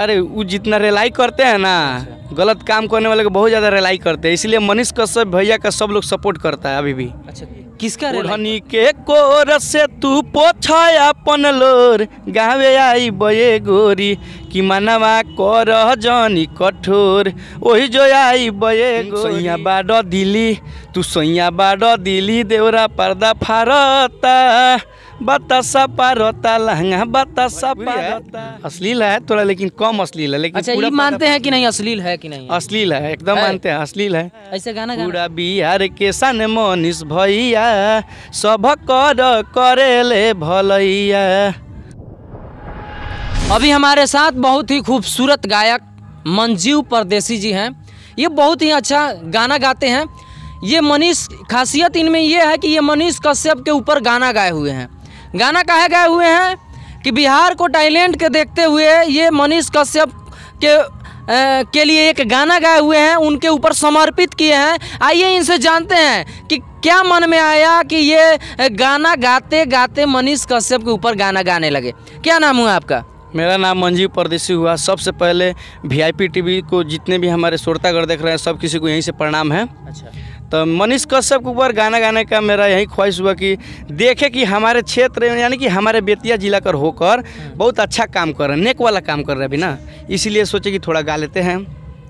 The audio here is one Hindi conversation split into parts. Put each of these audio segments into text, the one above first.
अरे वो जितना रिलाई करते हैं ना अच्छा। गलत काम करने वाले को बहुत ज़्यादा रिलाई करते हैं इसलिए मनीष कश्यप भैया का सब लोग सपोर्ट करता है अभी भी अच्छा किसका धनी के कोरस से तू अपन लोर गावे आई बये गोरी कि मनवा कर जनी कठोर ओही जो आई बये हम्म, सैया बाड दिली तू सैया बाड दिली देवरा पर्दा फारता बतासा पारोता लहंगा बतासा पारोता अश्लील है थोड़ा लेकिन कम अश्लील है लेकिन अच्छा ये मानते हैं कि नहीं अश्लील है कि नहीं अश्लील है एकदम मानते हैं अश्लील है ऐसे गाना पूरा बिहार के सन मनीष भैया सब कर करेले भलैया अभी हमारे साथ बहुत ही खूबसूरत गायक मंजीव परदेसी जी हैं ये बहुत ही अच्छा गाना गाते हैं ये मनीष खासियत इनमें ये है कि ये मनीष कश्यप के ऊपर गाना गाए हुए हैं गाना कहे गए हुए हैं कि बिहार को टैलेंट के देखते हुए ये मनीष कश्यप के आ, के लिए एक गाना गाए हुए हैं उनके ऊपर समर्पित किए हैं आइए इनसे जानते हैं कि क्या मन में आया कि ये गाना गाते गाते मनीष कश्यप के ऊपर गाना गाने लगे क्या नाम हुआ आपका मेरा नाम मंजीव परदेसी हुआ सबसे पहले वीआईपी टीवी को जितने भी हमारे श्रोतागढ़ देख रहे हैं सब किसी को यहीं से प्रणाम है अच्छा तो मनीष कश्यप के ऊपर गाना गाने का मेरा यही ख्वाहिश हुआ कि देखे कि हमारे क्षेत्र यानी कि हमारे बेतिया जिला कर होकर हम्म। बहुत अच्छा काम कर रहे हैं नेक वाला काम कर रहे हैं अभी ना इसीलिए सोचे कि थोड़ा गा लेते हैं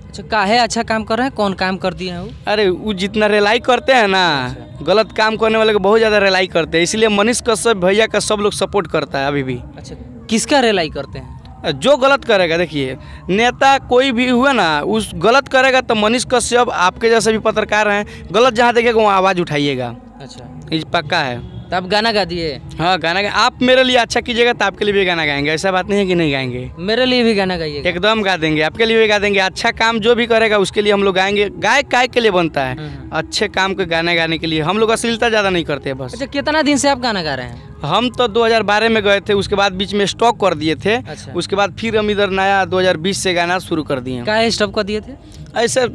अच्छा काहे अच्छा काम कर रहे हैं कौन काम कर दिए हैं वो अरे वो जितना रिलाई करते हैं ना अच्छा। गलत काम करने वाले को बहुत ज़्यादा रिलाई करते हैं इसलिए मनीष कश्यप भैया का सब लोग सपोर्ट करता है अभी भी अच्छा किसका रिलाई करते हैं जो गलत करेगा देखिए नेता कोई भी हुआ ना उस गलत करेगा तो मनीष कश्यप आपके जैसे भी पत्रकार हैं गलत जहाँ देखेगा वहाँ आवाज़ उठाइएगा अच्छा पक्का है तो आप गाना गा दिए हाँ गाना गा आप मेरे लिए अच्छा कीजिएगा तो आपके लिए भी गाना गाएंगे ऐसा बात नहीं है कि नहीं गाएंगे मेरे लिए भी गाना गाइए एकदम गा देंगे आपके लिए भी गा देंगे अच्छा काम जो भी करेगा उसके लिए हम लोग गाएंगे गायक काय के लिए बनता है हम्म। अच्छे काम के गाने गाने के लिए हम लोग अश्लीलता ज़्यादा नहीं करते बस अच्छा कितना दिन से आप गाना गा रहे हैं हम तो 2012 में गए थे उसके बाद बीच में स्टॉप कर दिए थे अच्छा। उसके बाद फिर हम इधर नया 2020 से गाना शुरू कर दिए क्या स्टॉप कर दिए थे ऐसे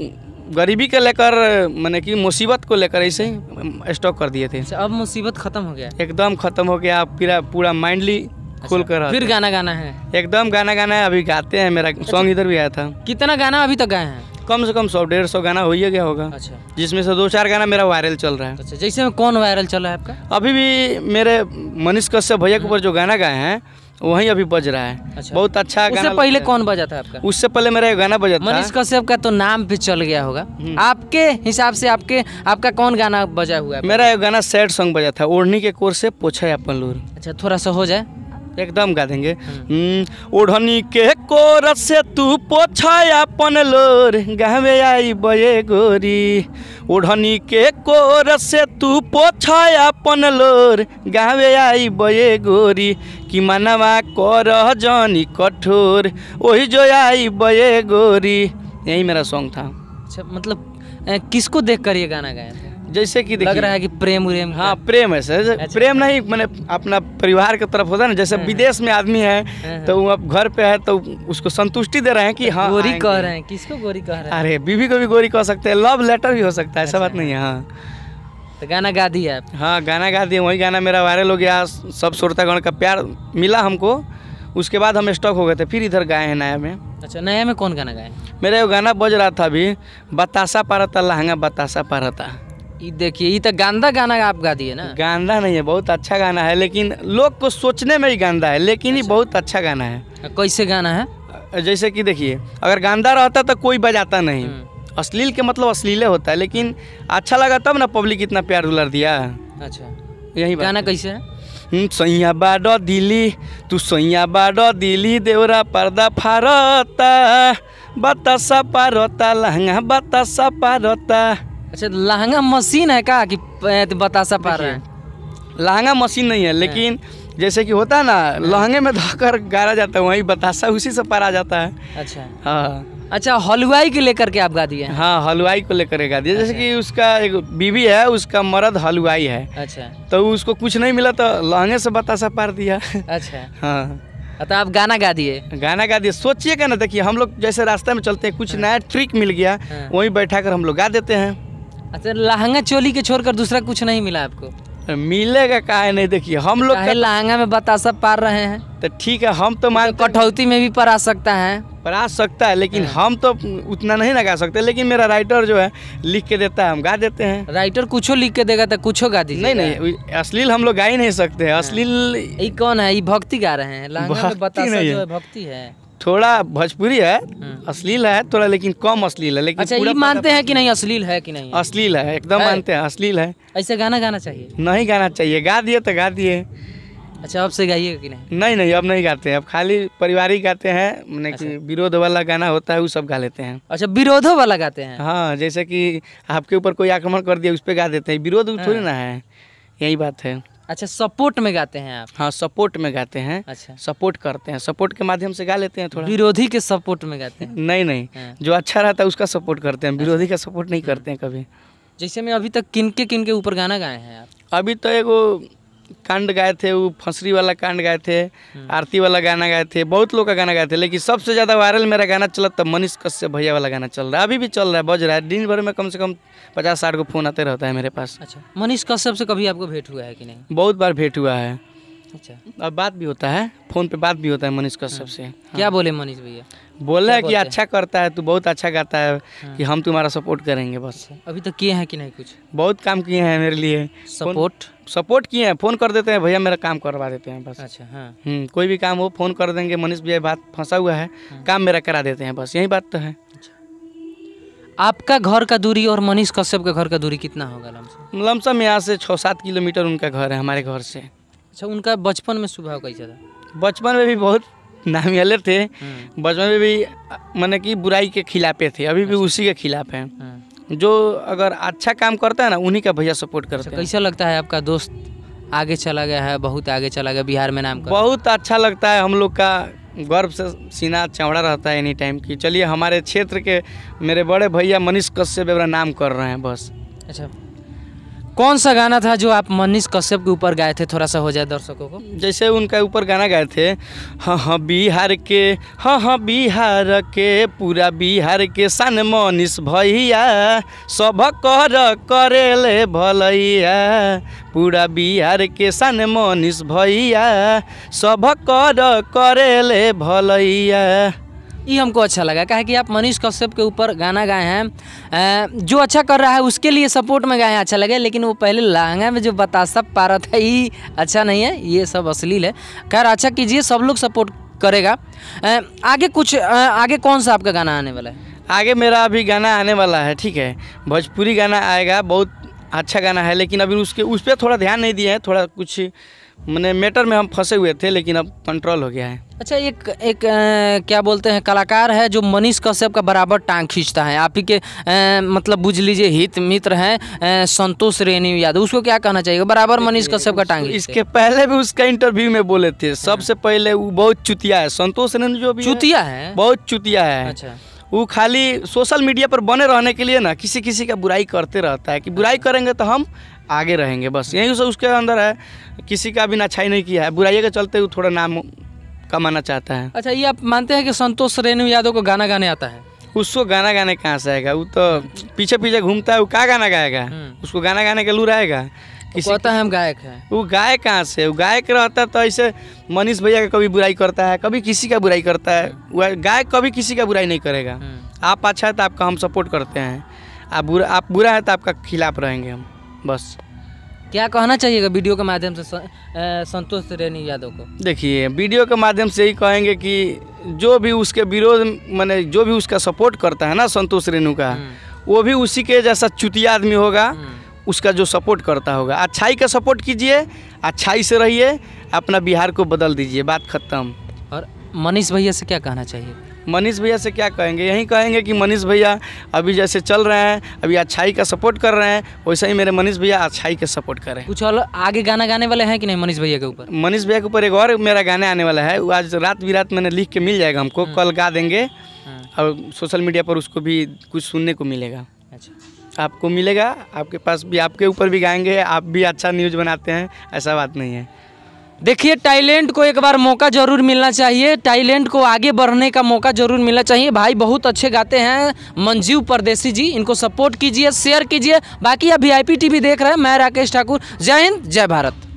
गरीबी के लेकर मैंने कि मुसीबत को लेकर ऐसे ही स्टॉप कर दिए थे अच्छा, अब मुसीबत खत्म हो गया एकदम खत्म हो गया पूरा पूरा माइंडली अच्छा, खुल कर फिर गाना गाना है एकदम गाना गाना है अभी गाते हैं मेरा सॉन्ग अच्छा, इधर भी आया था कितना गाना अभी तक गाए हैं कम से कम सौ डेढ़ सौ गाना हो ही गया होगा अच्छा जिसमें से दो चार गाना मेरा वायरल चल रहा है अच्छा जैसे में कौन वायरल चल रहा है आपका अभी भी मेरे मनीष कश्यप भैया के ऊपर जो गाना गाए हैं वही अभी बज रहा है अच्छा। बहुत अच्छा उससे गाना पहले कौन बजा था आपका उससे पहले मेरा गाना बजा था मनीष कश्यप का तो नाम भी चल गया होगा हम्म। आपके हिसाब से आपके आपका कौन गाना बजा हुआ है मेरा गाना सैड सॉन्ग बजा था ओढ़नी के कोर से पोछा अपन लूर अच्छा थोड़ा सा हो जाए एकदम गा देंगे ओढ़नी हम्म। हम्म, के कोरस से तू पोछाया अपन लोर गावे आई बये गोरी ओढ़नी के कोरस से तू पोछाया अपन लोर गावे आई बये गोरी कि मनवा कर जनी कठोर वही जो आई बये गोरी यही मेरा सॉन्ग था अच्छा मतलब किसको देखकर ये गाना गाया जैसे कि लग रहा है कि प्रेम उरेम हाँ प्रेम है सर अच्छा। प्रेम नहीं मैंने अपना परिवार की तरफ होता है ना जैसे हाँ। विदेश में आदमी है हाँ, हाँ। तो वो अब घर पे है तो उसको संतुष्टि दे रहे हैं कि हाँ गोरी कह रहे हैं किसको गोरी कह रहे हैं अरे बीवी को भी गोरी कह सकते हैं लव लेटर भी हो सकता है ऐसा अच्छा, बात नहीं है हाँ तो गाना गा दिया आप हाँ गाना गा दिया वही गाना मेरा वायरल हो गया सब श्रोतागण का प्यार मिला हमको उसके बाद हम स्टॉक हो गए थे फिर इधर गाए हैं नया में अच्छा नया में कौन गाना गाए मेरा वो गाना बज रहा था अभी बतासा था लहंगा बतासा था ये देखिए ये तो गंदा गाना आप गा दिए ना गांदा नहीं है बहुत अच्छा गाना है लेकिन लोग को सोचने में ही गांदा है लेकिन ये अच्छा। बहुत अच्छा गाना है कैसे गाना है जैसे कि देखिए अगर गंदा रहता तो कोई बजाता नहीं हम्म। अश्लील के मतलब अश्लीले होता है लेकिन अच्छा लगा तब ना पब्लिक इतना प्यार दुलर दिया अच्छा यही गाना कैसे है हम्म, सैया बाडो दिली तू सैया बाडो दिली देवरा पर्दा फारता बतासा पारता लहंगा बतासा पारता अच्छा लहंगा मशीन है का कि सा तो पा रहे हैं लहंगा मशीन नहीं है हाँ। लेकिन जैसे कि होता है ना हाँ। लहंगे में धोकर गाड़ा जाता है वही बतासा उसी से पारा जाता है अच्छा हाँ अच्छा हलवाई के लेकर के आप गा दिए हाँ हलवाई को लेकर गा दिए जैसे अच्छा। कि उसका एक बीवी है उसका मर्द हलवाई है अच्छा तो उसको कुछ नहीं मिला तो लहंगे से बतासा पार दिया अच्छा हाँ तो आप गाना गा दिए गाना गा दिए सोचिए क्या ना देखिए हम लोग जैसे रास्ते में चलते हैं कुछ हाँ। नया ट्रिक मिल गया वहीं बैठा कर हम लोग गा देते हैं अच्छा लहंगा चोली के छोड़कर दूसरा कुछ नहीं मिला आपको मिलेगा है नहीं देखिए हम लोग तो- लहंगा में बता सब पार रहे हैं तो ठीक है हम तो मान कटौती में भी परा सकता है परा सकता है लेकिन हाँ। हम तो उतना नहीं लगा सकते लेकिन मेरा राइटर जो है लिख के देता है हम गा देते हैं राइटर कुछ लिख के देगा तो कुछ गा दीजिए नहीं नहीं अश्लील हम लोग गा ही नहीं सकते हाँ। अश्लील ये कौन है ये भक्ति गा रहे हैं भक्ति है थोड़ा भोजपुरी है हाँ। अश्लील है थोड़ा लेकिन कम अश्लील है लेकिन अच्छा ये मानते हैं कि नहीं अश्लील है कि नहीं अश्लील है एकदम मानते हैं अश्लील है ऐसे गाना गाना चाहिए नहीं गाना चाहिए गा दिए तो गा दिए अच्छा अब से गाइए कि नहीं नहीं नहीं अब नहीं गाते हैं अब खाली पारिवारिक गाते हैं मैंने अच्छा। कि विरोध वाला गाना होता है वो सब गा लेते हैं अच्छा विरोधो वाला गाते हैं हाँ जैसे कि आपके ऊपर कोई आक्रमण कर दिया उस पर गा देते हैं विरोध हाँ। थोड़ी ना है यही बात है अच्छा सपोर्ट में गाते हैं आप हाँ सपोर्ट में गाते हैं अच्छा सपोर्ट करते हैं सपोर्ट के माध्यम से गा लेते हैं थोड़ा विरोधी के सपोर्ट में गाते हैं नहीं नहीं हाँ। जो अच्छा रहता है उसका सपोर्ट करते हैं अच्छा। विरोधी का सपोर्ट नहीं हाँ। करते हैं कभी जैसे मैं अभी तक किनके किनके ऊपर गाना गाए हैं आप अभी तो एगो कांड गाए थे वो फंसरी वाला कांड गाए थे हम्म। आरती वाला गाना गाए थे बहुत लोग का गाना गाए थे लेकिन सबसे ज़्यादा वायरल मेरा गाना चला तब मनीष कश्यप भैया वाला गाना चल रहा है अभी भी चल रहा है बज रहा है दिन भर में कम से कम पचास साठ को फ़ोन आते रहता है मेरे पास अच्छा मनीष कश्यप से कभी आपको भेंट हुआ है कि नहीं बहुत बार भेंट हुआ है अच्छा और बात भी होता है फ़ोन पे बात भी होता है मनीष कश्यप हाँ। से हाँ। क्या हाँ। बोले मनीष भैया बोले कि अच्छा करता है तू बहुत अच्छा गाता है कि हम तुम्हारा सपोर्ट करेंगे बस अच्छा, अभी तक किए हैं कि नहीं कुछ बहुत काम किए हैं मेरे लिए सपोर्ट सपोर्ट किए हैं फ़ोन कर देते हैं भैया मेरा काम करवा देते हैं बस अच्छा हाँ हम्म, कोई भी काम हो फ़ोन कर देंगे मनीष भैया बात फंसा हुआ है काम मेरा करा देते हैं बस यही बात तो है अच्छा। आपका घर का दूरी और मनीष कश्यप के घर का दूरी कितना होगा लमसम लमसम यहाँ से छः सात किलोमीटर उनका घर है हमारे घर से अच्छा उनका बचपन में स्वभाव कैसा था बचपन में भी बहुत नामियाले थे हाँ। बचपन में भी मैंने कि बुराई के खिलाफे थे अभी भी अच्छा। उसी के खिलाफ हैं हाँ। जो अगर अच्छा काम करता है ना उन्हीं का भैया सपोर्ट करता है कैसा लगता है आपका दोस्त आगे चला गया है बहुत आगे चला गया बिहार में नाम बहुत अच्छा लगता है हम लोग का गर्व से सीना चौड़ा रहता है एनी टाइम की चलिए हमारे क्षेत्र के मेरे बड़े भैया मनीष कश्यप नाम कर रहे हैं बस अच्छा कौन सा गाना था जो आप मनीष कश्यप के ऊपर गाए थे थोड़ा सा हो जाए दर्शकों को जैसे उनका ऊपर गाना गाए थे हाँ हाँ बिहार के हाँ हाँ बिहार के पूरा बिहार के सन मनीष भैया सब कर करेले भलैया पूरा बिहार के सन मनीष भैया सब कर करेले भलैया ये हमको अच्छा लगा कहा कि आप मनीष कश्यप के ऊपर गाना गाए हैं जो अच्छा कर रहा है उसके लिए सपोर्ट में गाए हैं अच्छा लगे लेकिन वो पहले लहंगा में जो बता सब पा रहा था ये अच्छा नहीं है ये सब अश्लील है खैर अच्छा कीजिए सब लोग सपोर्ट करेगा आगे कुछ आगे कौन सा आपका गाना आने वाला है आगे मेरा अभी गाना आने वाला है ठीक है भोजपुरी गाना आएगा बहुत अच्छा गाना है लेकिन अभी उसके उस पर थोड़ा ध्यान नहीं दिए हैं थोड़ा कुछ मैंने मैटर में हम फंसे हुए थे लेकिन अब कंट्रोल हो गया है अच्छा एक एक ए, क्या बोलते हैं कलाकार है जो मनीष कश्यप का बराबर टांग खींचता है आप ही के मतलब बुझ लीजिए हित मित्र हैं संतोष रेणु यादव उसको क्या कहना चाहिए बराबर मनीष कश्यप का टांग इसके पहले भी उसका इंटरव्यू में बोले थे सबसे हाँ। पहले वो बहुत चुतिया है संतोष रेणु जो भी चुतिया है बहुत चुतिया है अच्छा वो खाली सोशल मीडिया पर बने रहने के लिए ना किसी किसी का बुराई करते रहता है कि बुराई अच्छा। करेंगे तो हम आगे रहेंगे बस यही उसके अंदर है किसी का भी नाछाई नहीं किया है बुराइये के चलते वो थोड़ा नाम कमाना चाहता है अच्छा ये आप मानते हैं कि संतोष रेणु यादव को गाना गाने आता है उसको गाना गाने कहाँ से आएगा वो तो पीछे पीछे घूमता है वो कहाँ गाना गाएगा हम्म। उसको गाना गाने के लूर आएगा किसी कहता है हम गायक हैं वो गायक कहाँ से वो गायक रहता तो ऐसे मनीष भैया का कभी बुराई करता है कभी किसी का बुराई करता है गायक कभी किसी का बुराई नहीं करेगा हम्म। आप अच्छा है तो आपका हम सपोर्ट करते हैं आप बुरा आप बुरा है तो आपका खिलाफ रहेंगे हम बस क्या कहना चाहिएगा वीडियो के माध्यम से संतोष रेणु यादव को देखिए वीडियो के माध्यम से ही कहेंगे कि जो भी उसके विरोध मैंने जो भी उसका सपोर्ट करता है ना संतोष रेणु का हम्म। वो भी उसी के जैसा चुतिया आदमी होगा हम्म। उसका जो सपोर्ट करता होगा अच्छाई का सपोर्ट कीजिए अच्छाई से रहिए अपना बिहार को बदल दीजिए बात खत्म और मनीष भैया से क्या कहना चाहिए मनीष भैया से क्या कहेंगे यही कहेंगे कि मनीष भैया अभी जैसे चल रहे हैं अभी अच्छाई का सपोर्ट कर रहे हैं वैसे ही मेरे मनीष भैया अच्छाई का सपोर्ट कर रहे हैं कुछ और आगे गाना गाने वाले हैं कि नहीं मनीष भैया के ऊपर मनीष भैया के ऊपर एक और मेरा गाने आने वाला है वो आज रात भी रात मैंने लिख के मिल जाएगा हमको हम्म। कल गा देंगे हम्म। और सोशल मीडिया पर उसको भी कुछ सुनने को मिलेगा अच्छा आपको मिलेगा आपके पास भी आपके ऊपर भी गाएंगे आप भी अच्छा न्यूज़ बनाते हैं ऐसा बात नहीं है देखिए टाइलेंट को एक बार मौका ज़रूर मिलना चाहिए टाइलेंट को आगे बढ़ने का मौका ज़रूर मिलना चाहिए भाई बहुत अच्छे गाते हैं मंजीव परदेसी जी इनको सपोर्ट कीजिए शेयर कीजिए बाकी आप वी टीवी देख रहे हैं मैं राकेश ठाकुर जय हिंद जय भारत